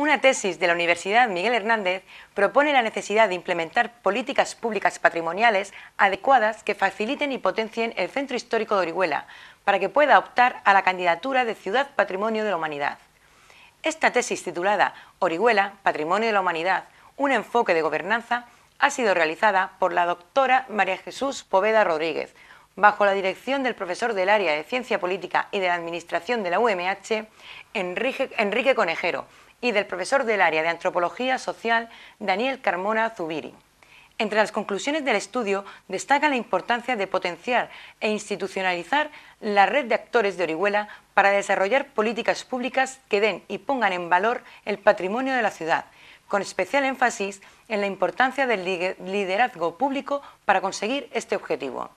Una tesis de la Universidad Miguel Hernández propone la necesidad de implementar políticas públicas patrimoniales adecuadas que faciliten y potencien el centro histórico de Orihuela para que pueda optar a la candidatura de Ciudad Patrimonio de la Humanidad. Esta tesis titulada Orihuela, Patrimonio de la Humanidad, un enfoque de gobernanza, ha sido realizada por la doctora María Jesús Poveda Rodríguez, bajo la dirección del profesor del área de Ciencia Política y de la Administración de la UMH, Enrique, Conejero, y del profesor del área de Antropología Social, Daniel Carmona Zubiri. Entre las conclusiones del estudio destaca la importancia de potenciar e institucionalizar la red de actores de Orihuela para desarrollar políticas públicas que den y pongan en valor el patrimonio de la ciudad, con especial énfasis en la importancia del liderazgo público para conseguir este objetivo.